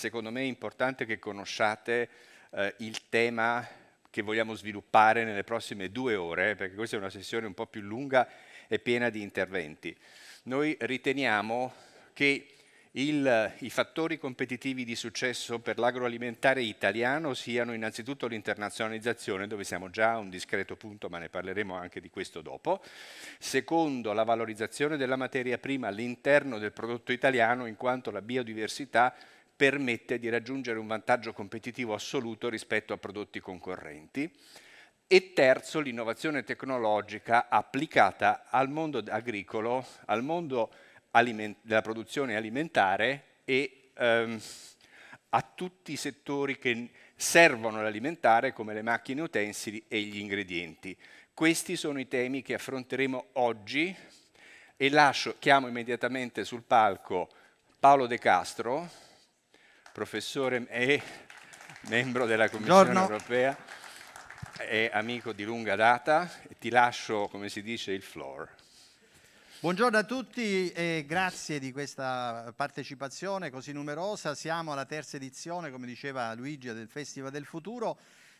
secondo me è importante che conosciate eh, il tema che vogliamo sviluppare nelle prossime due ore, eh, perché questa è una sessione un po' più lunga e piena di interventi. Noi riteniamo che il, i fattori competitivi di successo per l'agroalimentare italiano siano innanzitutto l'internazionalizzazione, dove siamo già a un discreto punto, ma ne parleremo anche di questo dopo. Secondo, la valorizzazione della materia prima all'interno del prodotto italiano, in quanto la biodiversità permette di raggiungere un vantaggio competitivo assoluto rispetto a prodotti concorrenti e terzo l'innovazione tecnologica applicata al mondo agricolo, al mondo della produzione alimentare e ehm, a tutti i settori che servono all'alimentare come le macchine utensili e gli ingredienti. Questi sono i temi che affronteremo oggi e lascio, chiamo immediatamente sul palco Paolo De Castro, professore e membro della Commissione Buongiorno. europea e amico di lunga data. Ti lascio, come si dice, il floor. Buongiorno a tutti e grazie di questa partecipazione così numerosa. Siamo alla terza edizione, come diceva Luigi, del Festival del Futuro.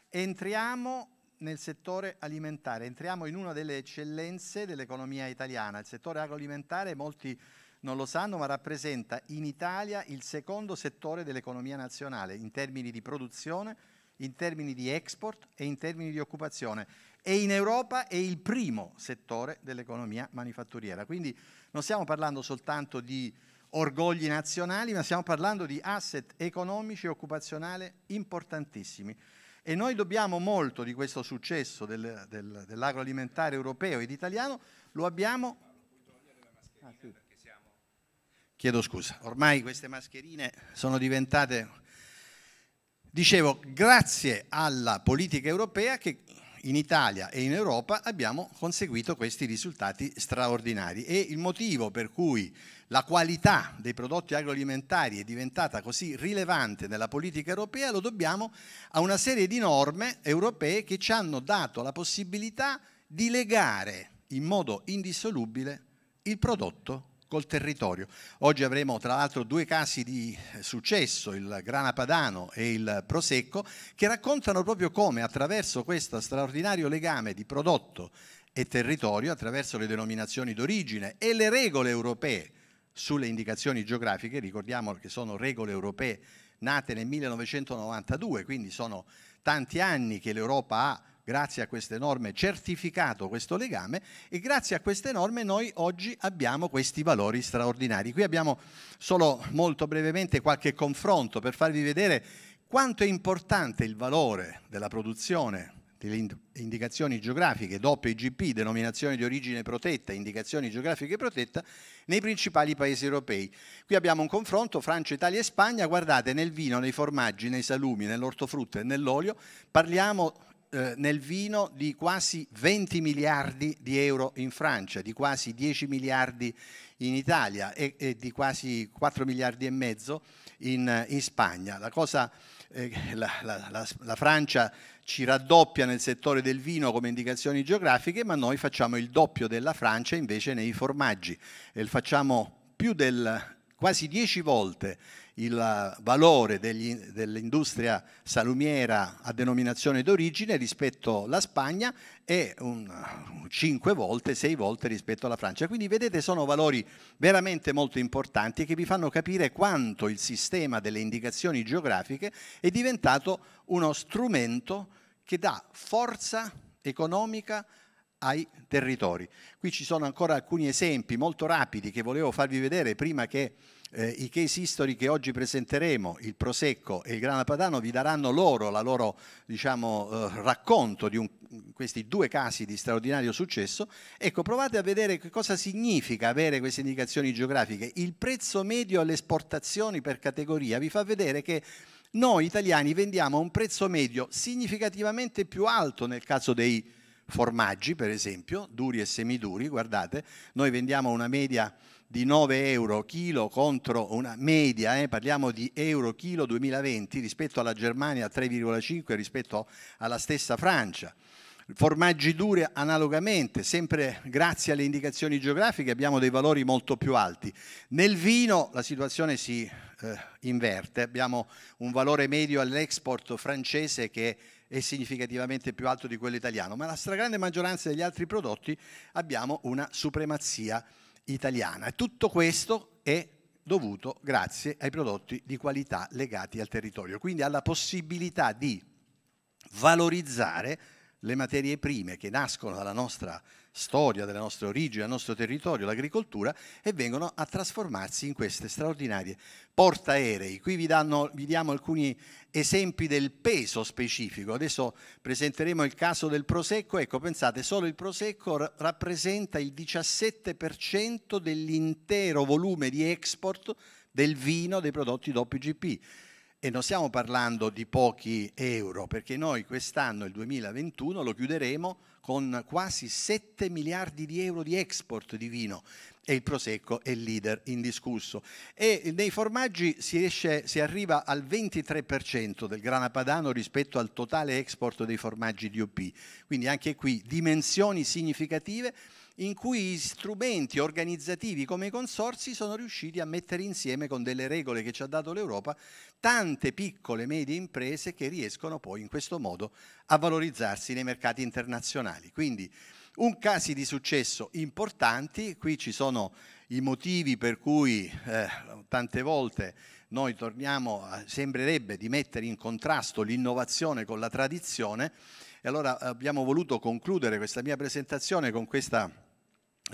Entriamo nel settore alimentare, entriamo in una delle eccellenze dell'economia italiana. Il settore agroalimentare, molti non lo sanno, ma rappresenta in Italia il secondo settore dell'economia nazionale in termini di produzione, in termini di export e in termini di occupazione e in Europa è il primo settore dell'economia manifatturiera. Quindi non stiamo parlando soltanto di orgogli nazionali, ma stiamo parlando di asset economici e occupazionali importantissimi. E noi dobbiamo molto di questo successo del, del, dell'agroalimentare europeo ed italiano, lo abbiamo... Ah, sì chiedo scusa, ormai queste mascherine sono diventate, dicevo, grazie alla politica europea che in Italia e in Europa abbiamo conseguito questi risultati straordinari e il motivo per cui la qualità dei prodotti agroalimentari è diventata così rilevante nella politica europea lo dobbiamo a una serie di norme europee che ci hanno dato la possibilità di legare in modo indissolubile il prodotto col territorio. Oggi avremo tra l'altro due casi di eh, successo, il Grana Padano e il Prosecco, che raccontano proprio come attraverso questo straordinario legame di prodotto e territorio, attraverso le denominazioni d'origine e le regole europee sulle indicazioni geografiche, ricordiamo che sono regole europee nate nel 1992, quindi sono tanti anni che l'Europa ha grazie a queste norme, certificato questo legame e grazie a queste norme noi oggi abbiamo questi valori straordinari. Qui abbiamo solo molto brevemente qualche confronto per farvi vedere quanto è importante il valore della produzione delle indicazioni geografiche, DOP e IGP, denominazione di origine protetta, indicazioni geografiche protetta, nei principali paesi europei. Qui abbiamo un confronto Francia, Italia e Spagna, guardate nel vino, nei formaggi, nei salumi, nell'ortofrutta e nell'olio, parliamo eh, nel vino di quasi 20 miliardi di euro in Francia, di quasi 10 miliardi in Italia e, e di quasi 4 miliardi e mezzo in, in Spagna. La, cosa, eh, la, la, la Francia ci raddoppia nel settore del vino come indicazioni geografiche, ma noi facciamo il doppio della Francia invece nei formaggi e facciamo più del quasi 10 volte il valore dell'industria salumiera a denominazione d'origine rispetto alla Spagna è 5 volte, 6 volte rispetto alla Francia. Quindi vedete sono valori veramente molto importanti che vi fanno capire quanto il sistema delle indicazioni geografiche è diventato uno strumento che dà forza economica ai territori. Qui ci sono ancora alcuni esempi molto rapidi che volevo farvi vedere prima che eh, i case history che oggi presenteremo, il Prosecco e il Grana Padano, vi daranno loro la loro diciamo, eh, racconto di un, questi due casi di straordinario successo. Ecco, provate a vedere che cosa significa avere queste indicazioni geografiche. Il prezzo medio alle esportazioni per categoria vi fa vedere che noi italiani vendiamo a un prezzo medio significativamente più alto nel caso dei formaggi, per esempio, duri e semiduri, guardate, noi vendiamo una media di 9 euro chilo contro una media, eh, parliamo di euro chilo 2020 rispetto alla Germania 3,5 rispetto alla stessa Francia. Formaggi duri analogamente, sempre grazie alle indicazioni geografiche abbiamo dei valori molto più alti. Nel vino la situazione si eh, inverte, abbiamo un valore medio all'export francese che è significativamente più alto di quello italiano, ma la stragrande maggioranza degli altri prodotti abbiamo una supremazia italiana. tutto questo è dovuto grazie ai prodotti di qualità legati al territorio, quindi alla possibilità di valorizzare le materie prime che nascono dalla nostra storia, dalle nostre origini, dal nostro territorio, l'agricoltura, e vengono a trasformarsi in queste straordinarie portaerei. Qui vi, danno, vi, diamo alcuni esempi del peso specifico. Adesso presenteremo il caso del Prosecco. Ecco, pensate, solo il Prosecco rappresenta il 17% dell'intero volume di export del vino dei prodotti WGP e non stiamo parlando di pochi euro, perché noi quest'anno, il 2021, lo chiuderemo con quasi 7 miliardi di euro di export di vino e il Prosecco è il leader indiscusso. E nei formaggi si, esce, si arriva al 23% del grana padano rispetto al totale export dei formaggi DOP, quindi anche qui dimensioni significative in cui strumenti organizzativi come i consorsi sono riusciti a mettere insieme con delle regole che ci ha dato l'Europa tante piccole e medie imprese che riescono poi in questo modo a valorizzarsi nei mercati internazionali. Quindi un caso di successo importanti, qui ci sono i motivi per cui eh, tante volte noi torniamo, sembrerebbe di mettere in contrasto l'innovazione con la tradizione e allora abbiamo voluto concludere questa mia presentazione con questa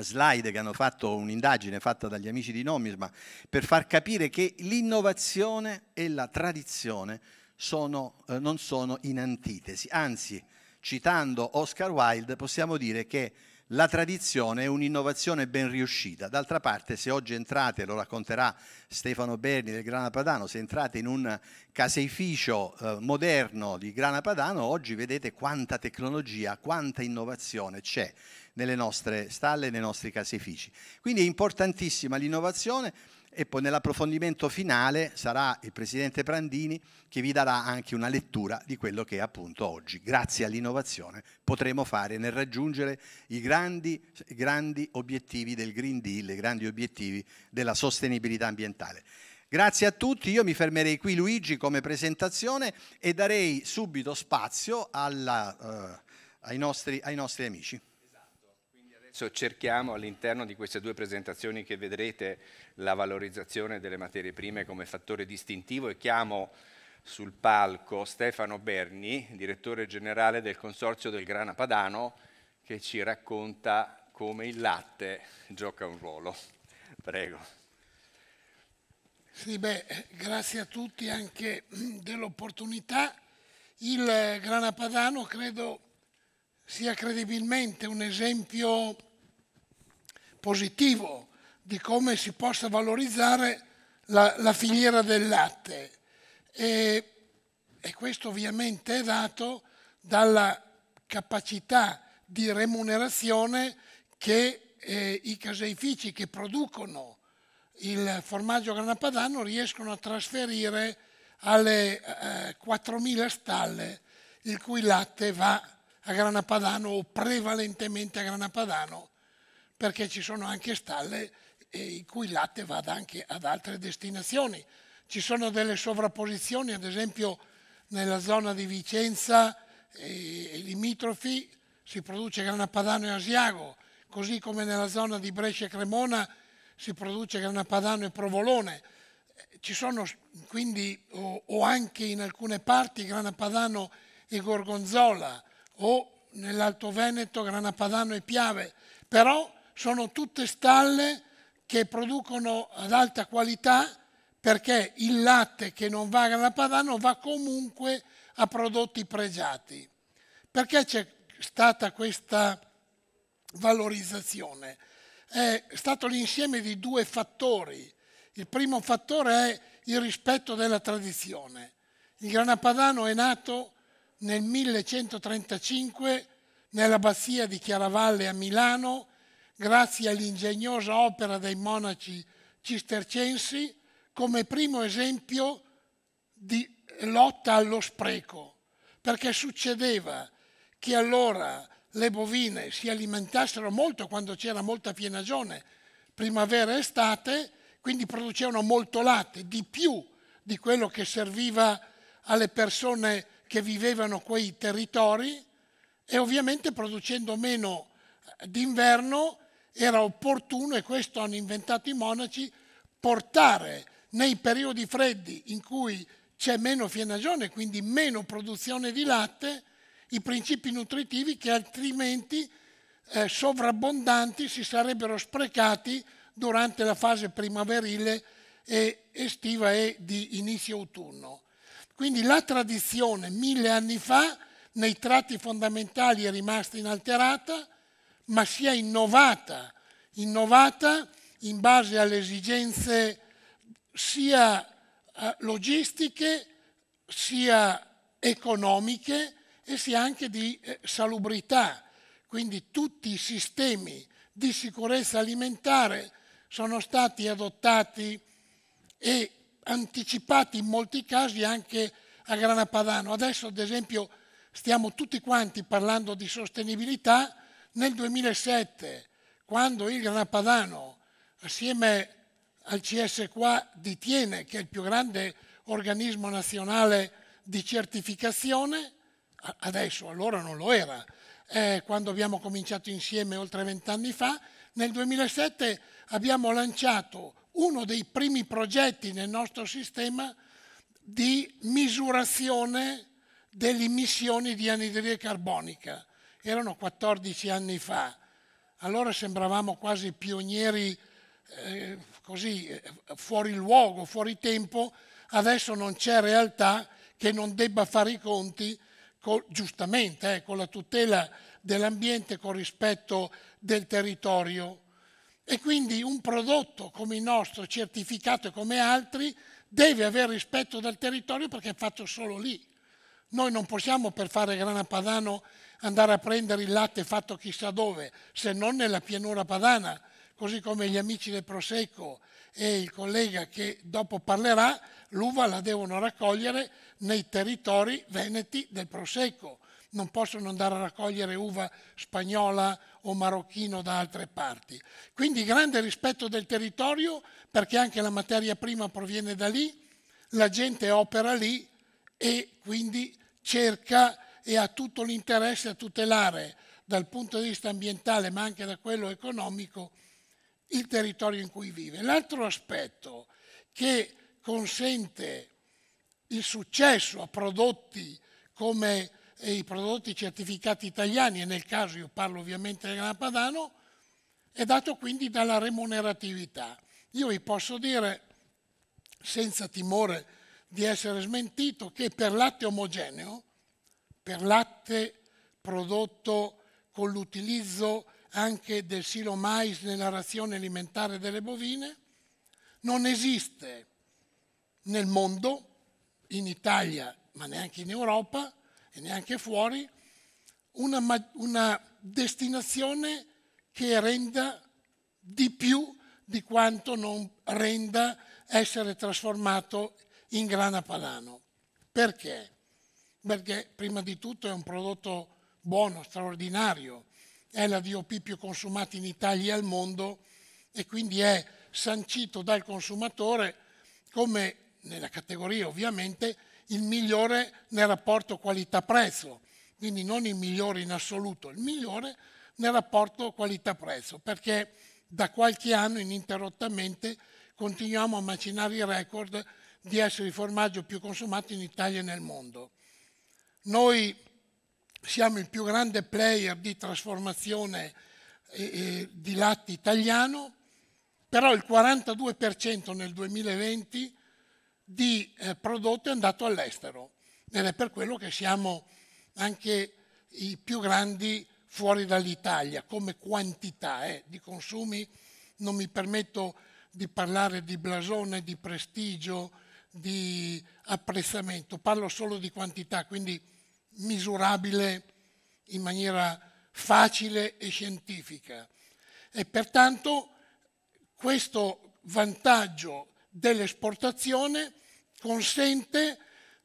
slide che hanno fatto un'indagine fatta dagli amici di Nomisma per far capire che l'innovazione e la tradizione sono, eh, non sono in antitesi. Anzi, citando Oscar Wilde, possiamo dire che la tradizione è un'innovazione ben riuscita. D'altra parte, se oggi entrate, lo racconterà Stefano Berni del Grana Padano, se entrate in un caseificio eh, moderno di Grana Padano, oggi vedete quanta tecnologia, quanta innovazione c'è nelle nostre stalle, nei nostri caseifici. Quindi è importantissima l'innovazione e poi nell'approfondimento finale sarà il Presidente Prandini che vi darà anche una lettura di quello che appunto oggi, grazie all'innovazione, potremo fare nel raggiungere i grandi, grandi obiettivi del Green Deal, i grandi obiettivi della sostenibilità ambientale. Grazie a tutti, io mi fermerei qui Luigi come presentazione e darei subito spazio alla, uh, ai, nostri, ai nostri amici cerchiamo all'interno di queste due presentazioni che vedrete la valorizzazione delle materie prime come fattore distintivo e chiamo sul palco Stefano Berni, direttore generale del Consorzio del Grana Padano, che ci racconta come il latte gioca un ruolo. Prego. Sì, beh, grazie a tutti anche dell'opportunità. Il Grana Padano credo sia credibilmente un esempio positivo di come si possa valorizzare la, la filiera del latte. E, e questo ovviamente è dato dalla capacità di remunerazione che eh, i caseifici che producono il formaggio granapadano riescono a trasferire alle eh, 4.000 stalle il cui latte va a granapadano o prevalentemente a granapadano perché ci sono anche stalle eh, in cui il latte vada anche ad altre destinazioni. Ci sono delle sovrapposizioni, ad esempio nella zona di Vicenza e, eh, e limitrofi si produce grana padano e asiago, così come nella zona di Brescia e Cremona si produce grana padano e provolone. Eh, ci sono quindi o, o anche in alcune parti grana padano e gorgonzola o nell'Alto Veneto grana padano e piave, però sono tutte stalle che producono ad alta qualità perché il latte che non va alla Padano va comunque a prodotti pregiati. Perché c'è stata questa valorizzazione? È stato l'insieme di due fattori. Il primo fattore è il rispetto della tradizione. Il Granapadano è nato nel 1135 nell'abbazia di Chiaravalle a Milano grazie all'ingegnosa opera dei monaci cistercensi, come primo esempio di lotta allo spreco, perché succedeva che allora le bovine si alimentassero molto quando c'era molta pienagione, primavera e estate, quindi producevano molto latte, di più di quello che serviva alle persone che vivevano quei territori e ovviamente producendo meno d'inverno era opportuno, e questo hanno inventato i monaci, portare nei periodi freddi in cui c'è meno fienagione, quindi meno produzione di latte, i principi nutritivi che altrimenti eh, sovrabbondanti si sarebbero sprecati durante la fase primaverile e estiva e di inizio autunno. Quindi la tradizione mille anni fa nei tratti fondamentali è rimasta inalterata, ma sia innovata, innovata in base alle esigenze sia eh, logistiche, sia economiche e sia anche di eh, salubrità. Quindi tutti i sistemi di sicurezza alimentare sono stati adottati e anticipati in molti casi anche a Grana Padano. Adesso, ad esempio, stiamo tutti quanti parlando di sostenibilità, nel 2007, quando il Granapadano, assieme al CS qua di Tiene, che è il più grande organismo nazionale di certificazione, adesso allora non lo era, eh, quando abbiamo cominciato insieme oltre vent'anni fa, nel 2007 abbiamo lanciato uno dei primi progetti nel nostro sistema di misurazione delle emissioni di anidride carbonica erano 14 anni fa. Allora sembravamo quasi pionieri eh, così eh, fuori luogo, fuori tempo. Adesso non c'è realtà che non debba fare i conti con, giustamente eh, con la tutela dell'ambiente, con rispetto del territorio. E quindi un prodotto come il nostro, certificato come altri, deve avere rispetto del territorio perché è fatto solo lì. Noi non possiamo per fare grana padano andare a prendere il latte fatto chissà dove, se non nella pianura padana, così come gli amici del Prosecco e il collega che dopo parlerà, l'uva la devono raccogliere nei territori veneti del Prosecco, non possono andare a raccogliere uva spagnola o marocchino da altre parti. Quindi grande rispetto del territorio perché anche la materia prima proviene da lì, la gente opera lì e quindi cerca e ha tutto l'interesse a tutelare dal punto di vista ambientale ma anche da quello economico il territorio in cui vive. L'altro aspetto che consente il successo a prodotti come eh, i prodotti certificati italiani, e nel caso io parlo ovviamente del Gran Padano, è dato quindi dalla remuneratività. Io vi posso dire, senza timore di essere smentito, che per latte omogeneo per latte prodotto con l'utilizzo anche del silo mais nella razione alimentare delle bovine, non esiste nel mondo, in Italia, ma neanche in Europa e neanche fuori, una, una destinazione che renda di più di quanto non renda essere trasformato in grana padano. Perché? perché prima di tutto è un prodotto buono, straordinario, è la DOP più consumata in Italia e al mondo e quindi è sancito dal consumatore come nella categoria ovviamente il migliore nel rapporto qualità-prezzo, quindi non il migliore in assoluto, il migliore nel rapporto qualità-prezzo, perché da qualche anno ininterrottamente continuiamo a macinare i record di essere il formaggio più consumato in Italia e nel mondo. Noi siamo il più grande player di trasformazione eh, eh di latte italiano, però il 42% nel 2020 di eh, prodotto è andato all'estero ed è per quello che siamo anche i più grandi fuori dall'Italia come quantità eh, di consumi. Non mi permetto di parlare di blasone, di prestigio, di apprezzamento, parlo solo di quantità, quindi misurabile in maniera facile e scientifica. E pertanto questo vantaggio dell'esportazione consente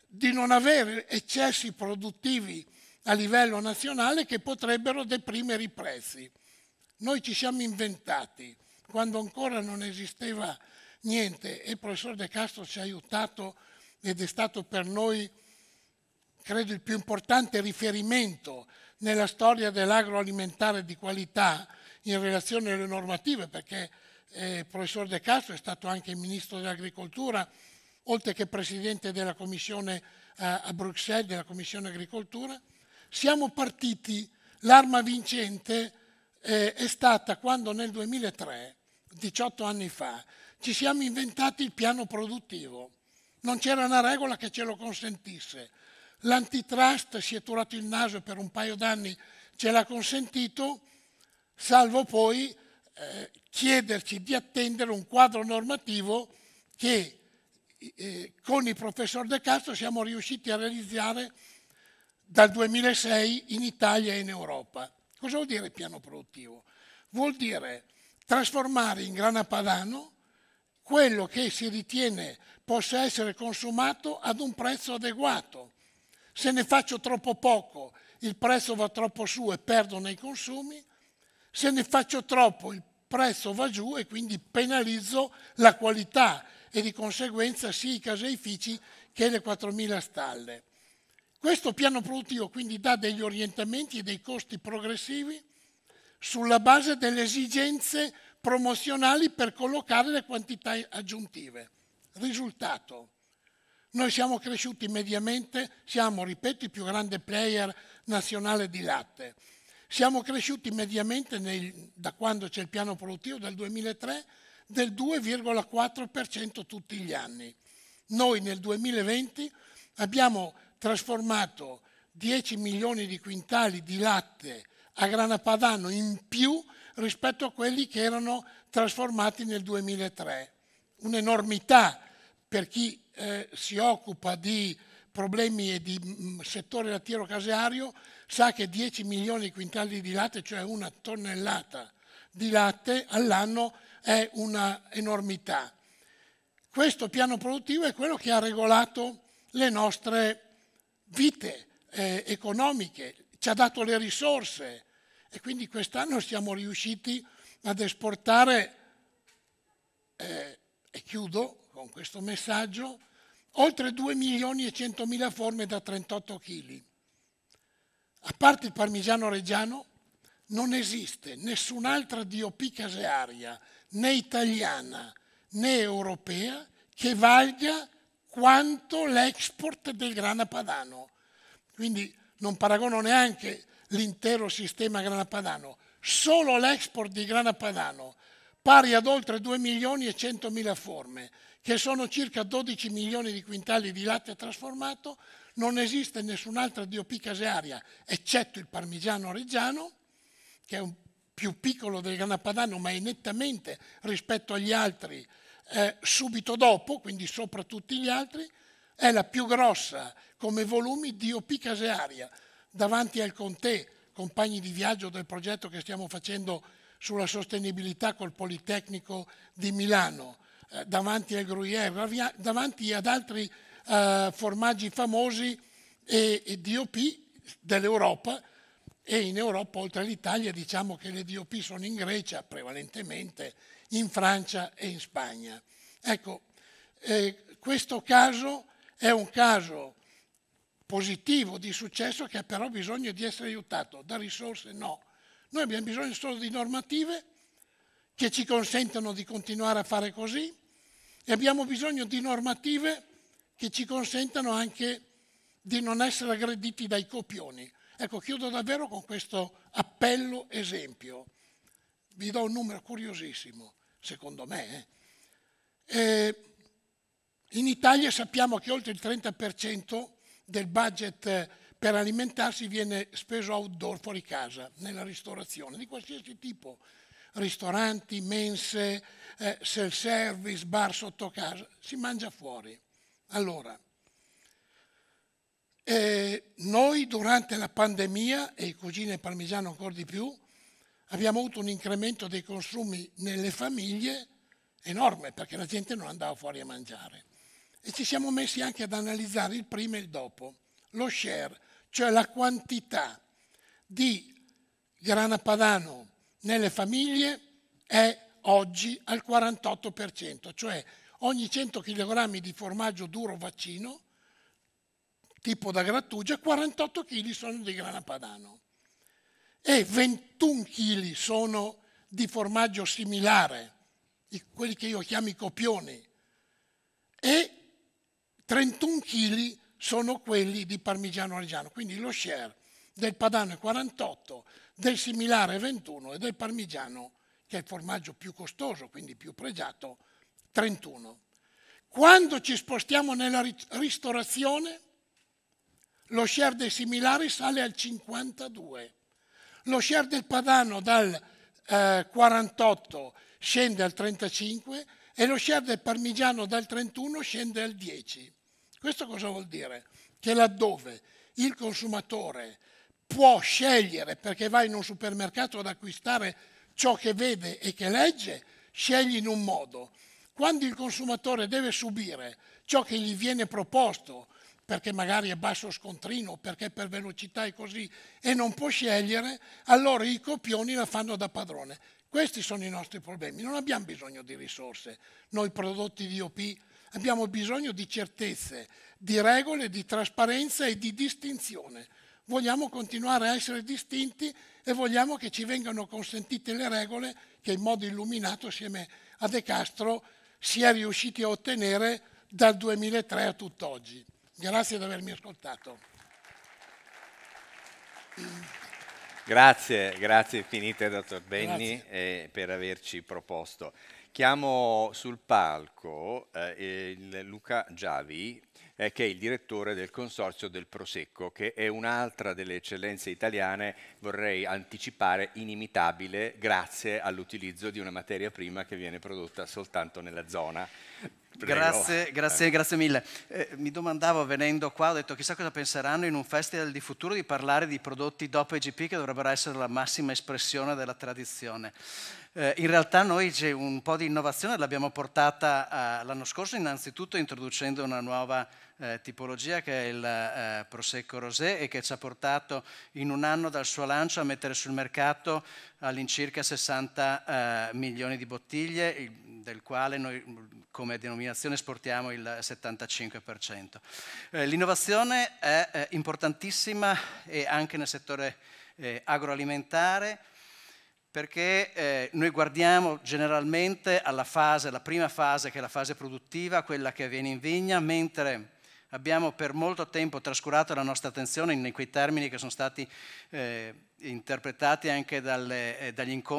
di non avere eccessi produttivi a livello nazionale che potrebbero deprimere i prezzi. Noi ci siamo inventati quando ancora non esisteva niente e il professor De Castro ci ha aiutato ed è stato per noi credo il più importante riferimento nella storia dell'agroalimentare di qualità in relazione alle normative, perché eh, il professor De Castro è stato anche ministro dell'agricoltura, oltre che presidente della commissione eh, a Bruxelles, della commissione agricoltura, siamo partiti, l'arma vincente eh, è stata quando nel 2003, 18 anni fa, ci siamo inventati il piano produttivo. Non c'era una regola che ce lo consentisse L'antitrust si è turato il naso per un paio d'anni, ce l'ha consentito, salvo poi eh, chiederci di attendere un quadro normativo che eh, con il professor De Castro siamo riusciti a realizzare dal 2006 in Italia e in Europa. Cosa vuol dire piano produttivo? Vuol dire trasformare in grana padano quello che si ritiene possa essere consumato ad un prezzo adeguato se ne faccio troppo poco, il prezzo va troppo su e perdo nei consumi. Se ne faccio troppo, il prezzo va giù e quindi penalizzo la qualità e di conseguenza sia i caseifici che le 4.000 stalle. Questo piano produttivo quindi dà degli orientamenti e dei costi progressivi sulla base delle esigenze promozionali per collocare le quantità aggiuntive. Risultato. Noi siamo cresciuti mediamente, siamo, ripeto, il più grande player nazionale di latte. Siamo cresciuti mediamente nel, da quando c'è il piano produttivo, dal 2003, del 2,4% tutti gli anni. Noi nel 2020 abbiamo trasformato 10 milioni di quintali di latte a grana padano in più rispetto a quelli che erano trasformati nel 2003. Un'enormità per chi eh, si occupa di problemi e di mh, mm, settore lattiero caseario sa che 10 milioni di quintali di latte, cioè una tonnellata di latte all'anno, è un'enormità. Questo piano produttivo è quello che ha regolato le nostre vite eh, economiche, ci ha dato le risorse e quindi quest'anno siamo riusciti ad esportare, eh, e chiudo, con questo messaggio oltre 2 milioni e 100 mila forme da 38 kg. A parte il parmigiano reggiano, non esiste nessun'altra DOP casearia, né italiana né europea, che valga quanto l'export del grana padano. Quindi non paragono neanche l'intero sistema grana padano, solo l'export di grana padano, pari ad oltre 2 milioni e 100 mila forme, che sono circa 12 milioni di quintali di latte trasformato, non esiste nessun'altra DOP casearia eccetto il parmigiano reggiano, che è un più piccolo del granapadano ma è nettamente rispetto agli altri eh, subito dopo, quindi sopra tutti gli altri, è la più grossa come volumi DOP casearia davanti al Conte, compagni di viaggio del progetto che stiamo facendo sulla sostenibilità col Politecnico di Milano eh, davanti al Gruyère, davanti ad altri eh, formaggi famosi e, e DOP dell'Europa e in Europa oltre all'Italia diciamo che le DOP sono in Grecia prevalentemente, in Francia e in Spagna. Ecco, eh, questo caso è un caso positivo di successo che ha però bisogno di essere aiutato, da risorse no. Noi abbiamo bisogno solo di normative che ci consentano di continuare a fare così, e abbiamo bisogno di normative che ci consentano anche di non essere aggrediti dai copioni. Ecco, chiudo davvero con questo appello esempio. Vi do un numero curiosissimo, secondo me. Eh. eh in Italia sappiamo che oltre il 30% del budget eh, per alimentarsi viene speso outdoor, fuori casa, nella ristorazione, di qualsiasi tipo ristoranti, mense, eh, self-service, bar sotto casa, si mangia fuori. Allora, eh, noi durante la pandemia, e così nel parmigiano ancora di più, abbiamo avuto un incremento dei consumi nelle famiglie enorme perché la gente non andava fuori a mangiare. E ci siamo messi anche ad analizzare il prima e il dopo, lo share, cioè la quantità di grana padano nelle famiglie è oggi al 48%, cioè ogni 100 kg di formaggio duro vaccino, tipo da grattugia, 48 kg sono di grana padano e 21 kg sono di formaggio similare, quelli che io chiamo i copioni, e 31 kg sono quelli di parmigiano reggiano, quindi lo share del padano è 48, del similare 21 e del parmigiano, che è il formaggio più costoso, quindi più pregiato, 31. Quando ci spostiamo nella ristorazione, lo share dei similari sale al 52, lo share del padano dal eh, 48 scende al 35 e lo share del parmigiano dal 31 scende al 10. Questo cosa vuol dire? Che laddove il consumatore può scegliere perché va in un supermercato ad acquistare ciò che vede e che legge, scegli in un modo. Quando il consumatore deve subire ciò che gli viene proposto, perché magari è basso scontrino, perché per velocità è così e non può scegliere, allora i copioni la fanno da padrone. Questi sono i nostri problemi, non abbiamo bisogno di risorse, noi prodotti di OP abbiamo bisogno di certezze, di regole, di trasparenza e di distinzione vogliamo continuare a essere distinti e vogliamo che ci vengano consentite le regole che in modo illuminato assieme a De Castro si è riusciti a ottenere dal 2003 a tutt'oggi. Grazie di avermi ascoltato. Grazie, grazie infinite dottor Benni eh, per averci proposto. Chiamo sul palco eh, Luca Giavi eh, che è il direttore del Consorzio del Prosecco, che è un'altra delle eccellenze italiane, vorrei anticipare, inimitabile grazie all'utilizzo di una materia prima che viene prodotta soltanto nella zona. Grazie, grazie, eh. grazie, mille. Eh, mi domandavo venendo qua, ho detto chissà cosa penseranno in un festival di futuro di parlare di prodotti dopo IGP che dovrebbero essere la massima espressione della tradizione. Eh, in realtà noi c'è un po' di innovazione l'abbiamo portata eh, l'anno scorso innanzitutto introducendo una nuova eh, tipologia che è il eh, Prosecco Rosé e che ci ha portato in un anno dal suo lancio a mettere sul mercato all'incirca 60 eh, milioni di bottiglie, il, del quale noi come denominazione esportiamo il 75%. Eh, l'innovazione è eh, importantissima e anche nel settore eh, agroalimentare, perché eh, noi guardiamo generalmente alla fase, la prima fase che è la fase produttiva, quella che avviene in vigna, mentre abbiamo per molto tempo trascurato la nostra attenzione in quei termini che sono stati eh, interpretati anche dalle, eh,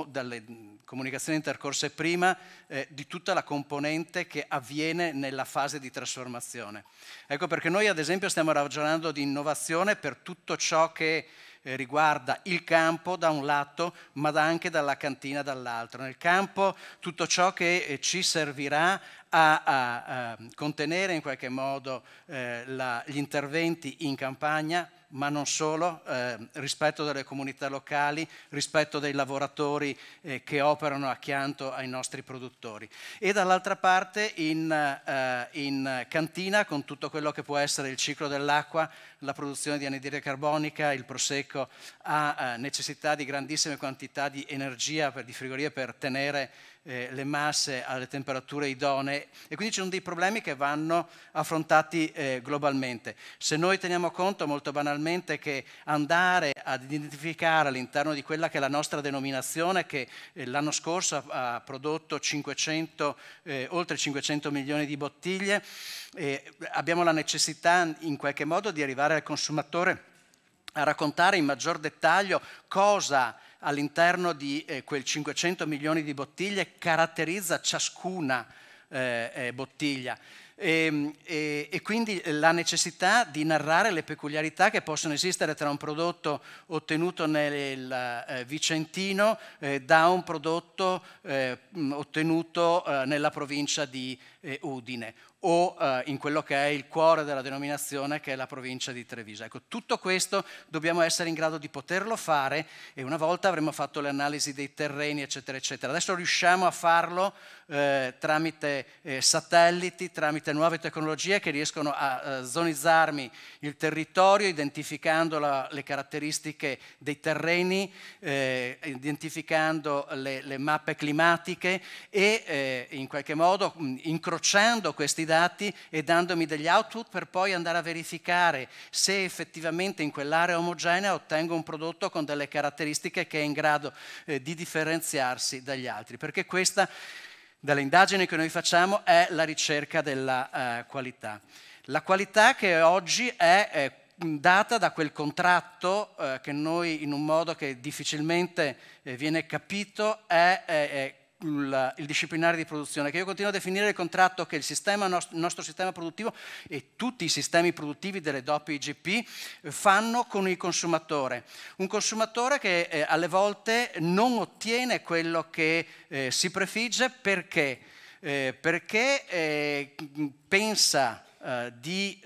dalle, comunicazioni intercorse prima, eh, di tutta la componente che avviene nella fase di trasformazione. Ecco perché noi ad esempio stiamo ragionando di innovazione per tutto ciò che eh, riguarda il campo da un lato, ma anche dalla cantina dall'altro. Nel campo tutto ciò che eh, ci servirà a, a, a ehm, contenere in qualche modo eh, la, gli interventi in campagna, ma non solo, eh, rispetto delle comunità locali, rispetto dei lavoratori eh, che operano accanto ai nostri produttori. E dall'altra parte in, eh, in, cantina con tutto quello che può essere il ciclo dell'acqua, la produzione di anidride carbonica, il prosecco ha eh, necessità di grandissime quantità di energia per, di frigorie per tenere eh, le masse alle temperature idonee e quindi ci sono dei problemi che vanno affrontati eh, globalmente. Se noi teniamo conto molto banalmente che andare ad identificare all'interno di quella che è la nostra denominazione che eh, l'anno scorso ha, ha prodotto 500, eh, oltre 500 milioni di bottiglie, eh, abbiamo la necessità in qualche modo di arrivare al consumatore a raccontare in maggior dettaglio cosa all'interno di eh, quel 500 milioni di bottiglie caratterizza ciascuna eh, eh bottiglia. E, ehm, e, e, quindi la necessità di narrare le peculiarità che possono esistere tra un prodotto ottenuto nel eh, Vicentino eh, da un prodotto eh, ottenuto eh, nella provincia di eh, Udine o eh, in quello che è il cuore della denominazione che è la provincia di Treviso. Ecco, tutto questo dobbiamo essere in grado di poterlo fare e una volta avremo fatto le analisi dei terreni, eccetera, eccetera. Adesso riusciamo a farlo eh, tramite eh, satelliti, tramite nuove tecnologie che riescono a eh, zonizzarmi il territorio identificando la, le caratteristiche dei terreni, eh, identificando le, le, mappe climatiche e eh, in qualche modo mh, mm, incrociando questi dati e dandomi degli output per poi andare a verificare se effettivamente in quell'area omogenea ottengo un prodotto con delle caratteristiche che è in grado di differenziarsi dagli altri. Perché questa dalle indagini che noi facciamo è la ricerca della eh, qualità. La qualità che oggi è eh, data da quel contratto eh, che noi in un modo che difficilmente eh, viene capito è eh, eh, il, il, disciplinare di produzione, che io continuo a definire il contratto che il, sistema, il nostro sistema produttivo e tutti i sistemi produttivi delle IGP eh, fanno con il consumatore. Un consumatore che eh, alle volte non ottiene quello che eh, si prefigge perché, eh, perché eh, pensa eh, di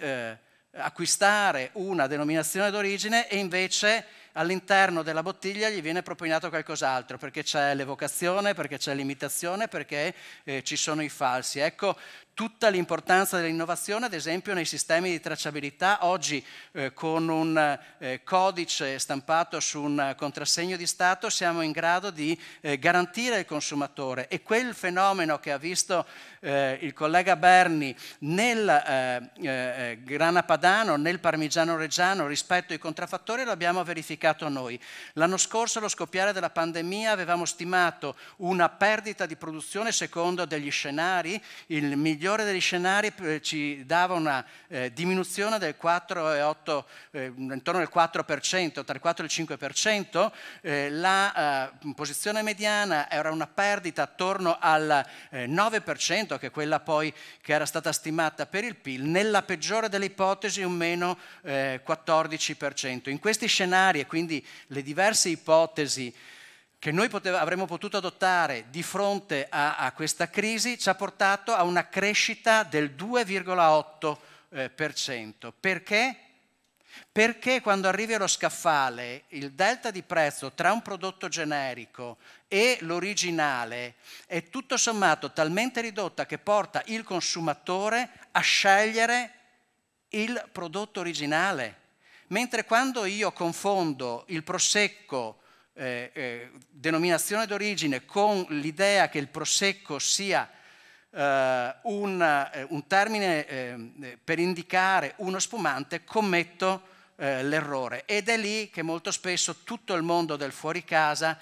acquistare una denominazione d'origine e invece all'interno della bottiglia gli viene propinato qualcos'altro, perché c'è l'evocazione, perché c'è l'imitazione, perché eh, ci sono i falsi. Ecco, tutta l'importanza dell'innovazione, ad esempio nei sistemi di tracciabilità, oggi eh, con un eh, codice stampato su un contrassegno di Stato siamo in grado di eh, garantire il consumatore e quel fenomeno che ha visto eh, il collega Berni nel eh, eh, grana padano, nel parmigiano reggiano rispetto ai contraffattori l'abbiamo verificato noi. L'anno scorso allo scoppiare della pandemia avevamo stimato una perdita di produzione secondo degli scenari, il miglior migliore degli scenari eh, ci dava una eh, diminuzione del 4 8, eh, intorno al 4%, tra il 4 e il 5%, eh, la eh, posizione mediana era una perdita attorno al 9%, eh, che è quella poi che era stata stimata per il PIL, nella peggiore delle ipotesi un meno 14%. In questi scenari e quindi le diverse ipotesi che noi poteva, avremmo potuto adottare di fronte a, a, questa crisi ci ha portato a una crescita del 2,8%. Eh, Perché? Perché quando arrivi allo scaffale il delta di prezzo tra un prodotto generico e l'originale è tutto sommato talmente ridotta che porta il consumatore a scegliere il prodotto originale. Mentre quando io confondo il prosecco eh, eh, denominazione d'origine con l'idea che il prosecco sia eh, un, eh, un, termine eh, per indicare uno spumante, commetto l'errore. Ed è lì che molto spesso tutto il mondo del fuoricasa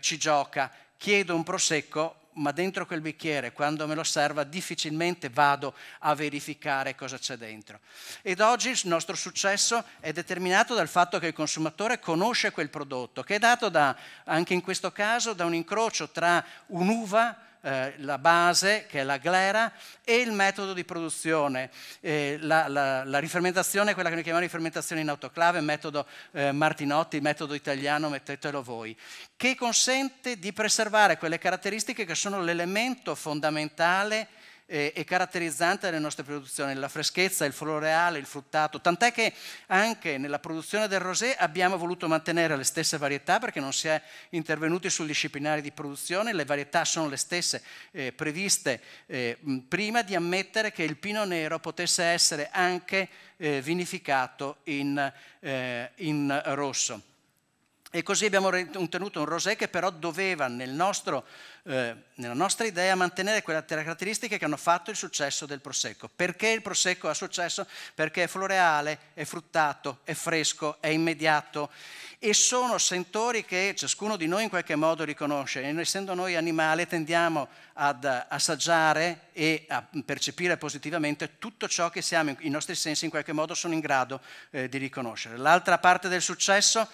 ci gioca. Chiedo un prosecco, ma dentro quel bicchiere, quando me lo serva, difficilmente vado a verificare cosa c'è dentro. Ed oggi il nostro successo è determinato dal fatto che il consumatore conosce quel prodotto, che è dato da, anche in questo caso da un incrocio tra un'uva, eh, la base, che è la glera, e il metodo di produzione. Eh, la, la, la, rifermentazione, quella che noi chiamiamo rifermentazione in autoclave, metodo eh, Martinotti, metodo italiano, mettetelo voi, che consente di preservare quelle caratteristiche che sono l'elemento fondamentale eh, è caratterizzante delle nostre produzioni, la freschezza, il floreale, il fruttato, tant'è che anche nella produzione del rosé abbiamo voluto mantenere le stesse varietà perché non si è intervenuti sul disciplinare di produzione, le varietà sono le stesse eh, previste eh, prima di ammettere che il pino nero potesse essere anche eh, vinificato in, eh, in rosso. E così abbiamo ottenuto un rosé che però doveva, nel nostro, eh, nella nostra idea, mantenere quelle caratteristiche che hanno fatto il successo del Prosecco. Perché il Prosecco ha successo? Perché è floreale, è fruttato, è fresco, è immediato e sono sentori che ciascuno di noi in qualche modo riconosce. E essendo noi animali tendiamo ad assaggiare e a percepire positivamente tutto ciò che siamo, i nostri sensi in qualche modo sono in grado eh, di riconoscere. L'altra parte del successo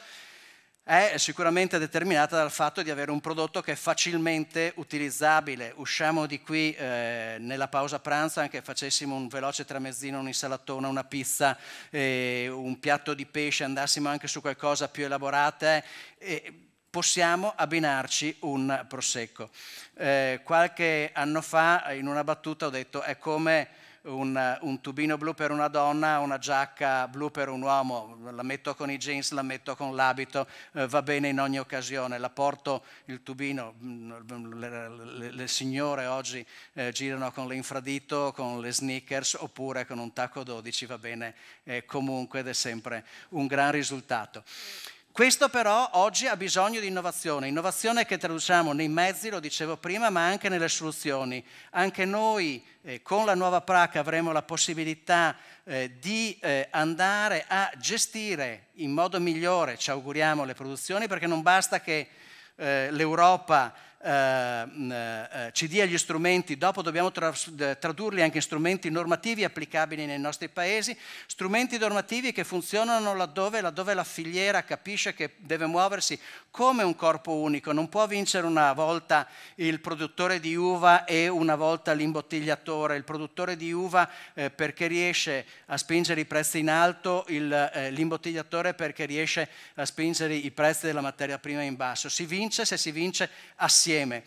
è sicuramente determinata dal fatto di avere un prodotto che è facilmente utilizzabile. Usciamo di qui eh, nella pausa pranzo, anche facessimo un veloce tramezzino, un'insalatona, una pizza, eh, un piatto di pesce, andassimo anche su qualcosa più elaborata, eh, possiamo abbinarci un prosecco. Eh, qualche anno fa in una battuta ho detto è come un, un, tubino blu per una donna, una giacca blu per un uomo, la metto con i jeans, la metto con l'abito, eh, va bene in ogni occasione, la porto il tubino, mm, le, le, le signore oggi eh, girano con l'infradito, con le sneakers oppure con un tacco 12, va bene eh, comunque ed è sempre un gran risultato. Questo però oggi ha bisogno di innovazione, innovazione che traduciamo nei mezzi, lo dicevo prima, ma anche nelle soluzioni. Anche noi eh, con la nuova PRAC avremo la possibilità eh, di eh, andare a gestire in modo migliore, ci auguriamo, le produzioni, perché non basta che eh, l'Europa Ehm, eh, ci dia gli strumenti, dopo dobbiamo tradurli anche in strumenti normativi applicabili nei nostri paesi, strumenti normativi che funzionano laddove, laddove la filiera capisce che deve muoversi come un corpo unico, non può vincere una volta il produttore di uva e una volta l'imbottigliatore, il produttore di uva eh, perché riesce a spingere i prezzi in alto, eh, l'imbottigliatore perché riesce a spingere i prezzi della materia prima in basso, si vince se si vince assieme insieme.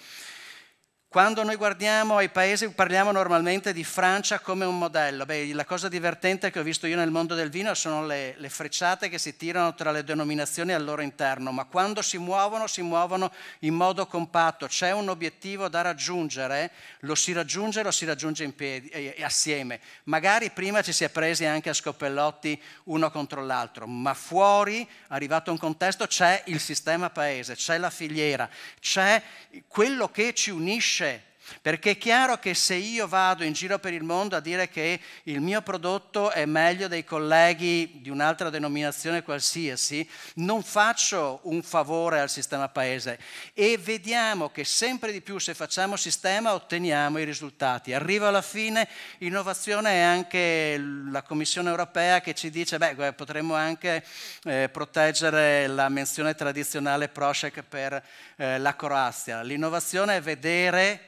Quando noi guardiamo ai paesi, parliamo normalmente di Francia come un modello. Beh, la cosa divertente che ho visto io nel mondo del vino sono le, le frecciate che si tirano tra le denominazioni al loro interno, ma quando si muovono, si muovono in modo compatto. C'è un obiettivo da raggiungere, lo si raggiunge, lo si raggiunge piedi, eh, eh, assieme. Magari prima ci si è presi anche a scopellotti uno contro l'altro, ma fuori, arrivato un contesto, c'è il sistema paese, c'è la filiera, c'è quello che ci unisce nasce perché è chiaro che se io vado in giro per il mondo a dire che il mio prodotto è meglio dei colleghi di un'altra denominazione qualsiasi, non faccio un favore al sistema paese e vediamo che sempre di più se facciamo sistema otteniamo i risultati. Arriva alla fine innovazione è anche la Commissione europea che ci dice beh, potremmo anche eh, proteggere la menzione tradizionale Prošek per eh, la Croazia. L'innovazione è vedere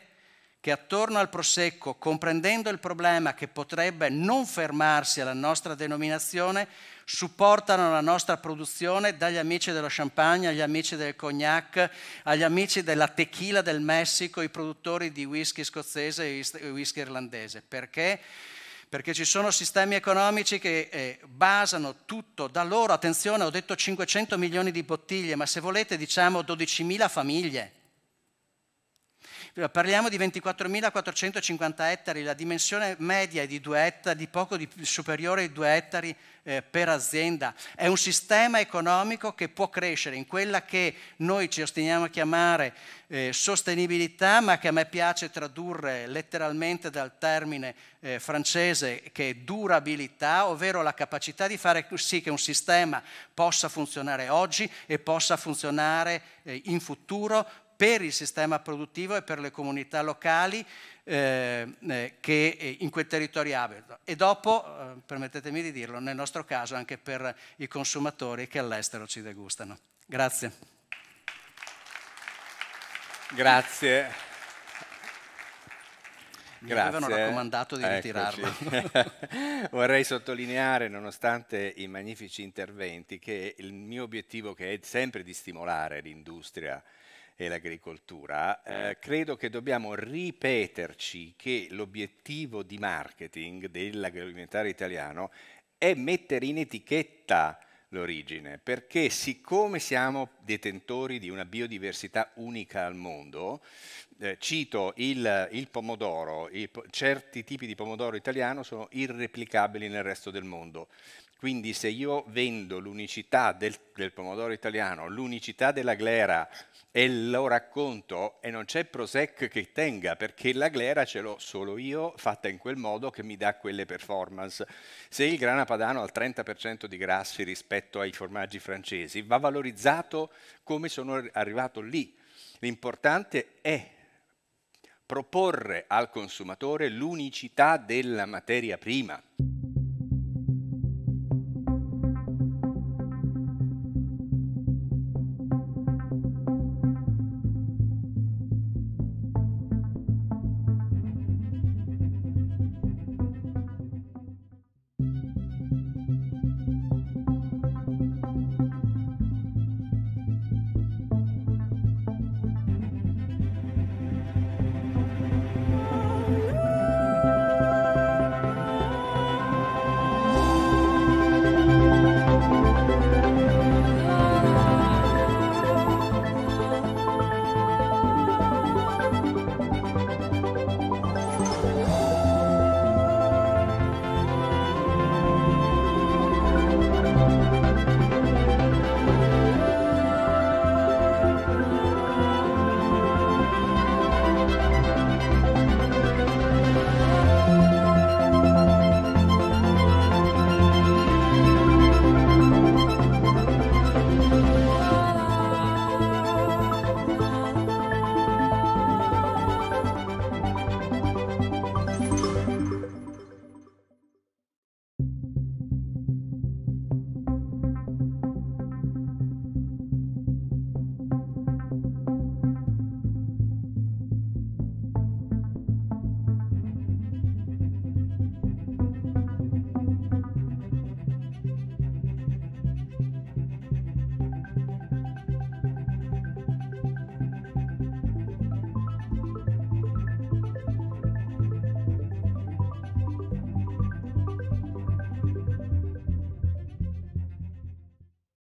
che attorno al prosecco, comprendendo il problema che potrebbe non fermarsi alla nostra denominazione, supportano la nostra produzione dagli amici dello champagne agli amici del cognac, agli amici della tequila del Messico, i produttori di whisky scozzese e whisky irlandese. Perché? perché ci sono sistemi economici che eh, basano tutto da loro, attenzione ho detto 500 milioni di bottiglie, ma se volete diciamo 12.000 famiglie, Parliamo di 24.450 ettari, la dimensione media è di, ettari, di poco di, superiore ai 2 ettari eh, per azienda. È un sistema economico che può crescere in quella che noi ci ostiniamo a chiamare eh, sostenibilità, ma che a me piace tradurre letteralmente dal termine eh, francese che è durabilità, ovvero la capacità di fare sì che un sistema possa funzionare oggi e possa funzionare eh, in futuro per il sistema produttivo e per le comunità locali eh, eh che eh, in quel territorio abitano e dopo, eh, permettetemi di dirlo, nel nostro caso anche per i consumatori che all'estero ci degustano. Grazie. Grazie. Mi Grazie. avevano eh. raccomandato di Eccoci. ritirarlo. Vorrei sottolineare, nonostante i magnifici interventi, che il mio obiettivo, che è sempre di stimolare l'industria e l'agricoltura, eh, certo. credo che dobbiamo ripeterci che l'obiettivo di marketing dell'agroalimentare italiano è mettere in etichetta l'origine, perché siccome siamo detentori di una biodiversità unica al mondo, eh, cito il, il pomodoro, i, certi tipi di pomodoro italiano sono irreplicabili nel resto del mondo. Quindi se io vendo l'unicità del, del, pomodoro italiano, l'unicità della glera e lo racconto e non c'è Prosec che tenga perché la glera ce l'ho solo io fatta in quel modo che mi dà quelle performance. Se il grana padano ha il 30% di grassi rispetto ai formaggi francesi va valorizzato come sono arrivato lì. L'importante è proporre al consumatore l'unicità della materia prima.